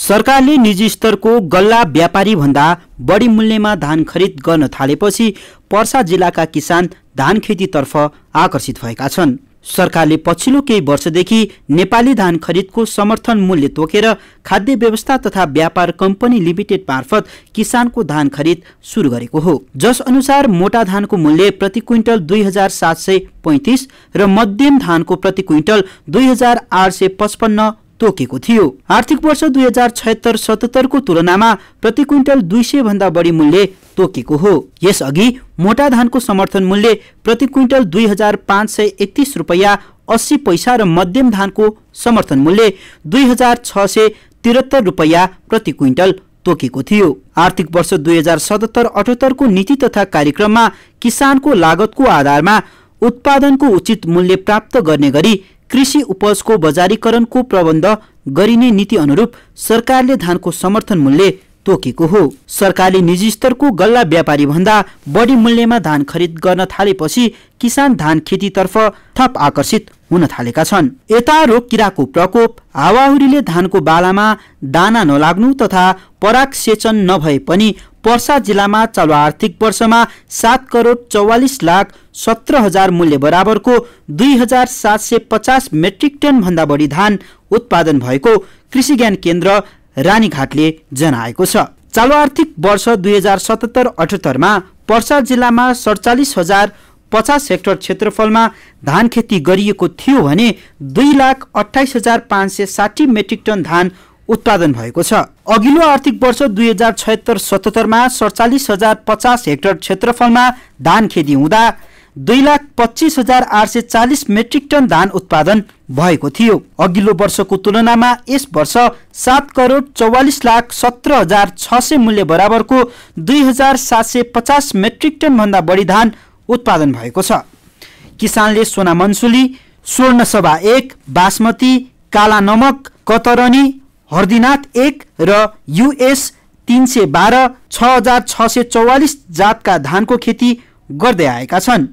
सरकारले निजी स्तरको गल्ला व्यापारी भन्दा बढी मूल्यमा धान खरिद गर्न थालेपछि पर्सा जिल्लाका किसान धान खेतीतर्फ आकर्षित भएका छन् सरकारले पछिल्लो केही वर्षदेखि नेपाली धान खरिदको समर्थन मूल्य तोकेर खाद्य व्यवस्था तथा व्यापार कम्पनी लिमिटेड मार्फत किसानको धान खरिद सुरु गरेको हो जस अनुसार मोटा धानको मूल्य प्रति क्विन्टल दुई हजार सात सय पैँतिस र मध्यम धानको प्रति क्विन्टल दुई हजार आठ सय पचपन्न तोकेको थियो आर्थिक वर्ष दुई हजार छत्तर सतहत्तरको तुलनामा प्रति क्विन्टल दुई सय भन्दा बढी मूल्य तोकेको हो यसअघि मोटा धानको समर्थन मूल्य प्रति क्विन्टल दुई हजार पाँच सय एकतिस रुपियाँ अस्सी पैसा र मध्यम धानको समर्थन मूल्य दुई हजार छ सय त्रिहत्तर रुपियाँ प्रति क्विन्टल तोकेको थियो आर्थिक वर्ष दुई हजार सतहत्तर अठहत्तरको नीति तथा कार्यक्रममा किसानको लागतको आधारमा उत्पादनको उचित मूल्य प्राप्त गर्ने गरी कृषि उपजको बजारीकरणको प्रबन्ध गरिने नीति अनुरूप सरकारले धानको समर्थन मूल्य तोकेको हो सरकारले निजी स्तरको गल्ला व्यापारी भन्दा बढी मूल्यमा धान खरिद गर्न थालेपछि किसान धान खेतीतर्फ थप आकर्षित हुन थालेका छन् यता रोग किराको प्रकोप हावाहुरीले धानको बालामा दाना नलाग्नु तथा पराग सेचन नभए पनि पर्सा जिल्लामा चालु आर्थिक वर्षमा सात करोड चौवालिस लाख सत्र हजार मूल्य बराबरको दुई हजार सात सय पचास मेट्रिक टन भन्दा बढी धान उत्पादन भएको कृषि ज्ञान केन्द्र रानीघाटले जनाएको छ चालु आर्थिक वर्ष दुई हजार सतहत्तर अठहत्तरमा पर्सा जिल्लामा सडचालिस हजार पचास हेक्टर क्षेत्रफलमा धान खेती गरिएको थियो भने दुई लाख अठाइस हजार पाँच सय साठी मेट्रिक टन धान उत्पादन भएको छ अघिल्लो आर्थिक वर्ष दुई हजार छयत्तर सतहत्तरमा सडचालिस हजार पचास हेक्टर क्षेत्रफलमा धान खेती हुँदा दुई लाख पच्चिस हजार आठ सय चालिस मेट्रिक टन धान उत्पादन भएको थियो अघिल्लो वर्षको तुलनामा यस वर्ष सात करोड चौवालिस लाख सत्र हजार छ सय मूल्य बराबरको दुई हजार सात सय पचास मेट्रिक टनभन्दा बढी धान उत्पादन भएको छ किसानले सोना मन्सुली स्वर्णसभा एक बासमती काला नमक कतरनी हर्दिनाथ एक र युएस तिन सय बाह्र छ हजार छ सय चौवालिस जातका धानको खेती गर्दै आएका छन्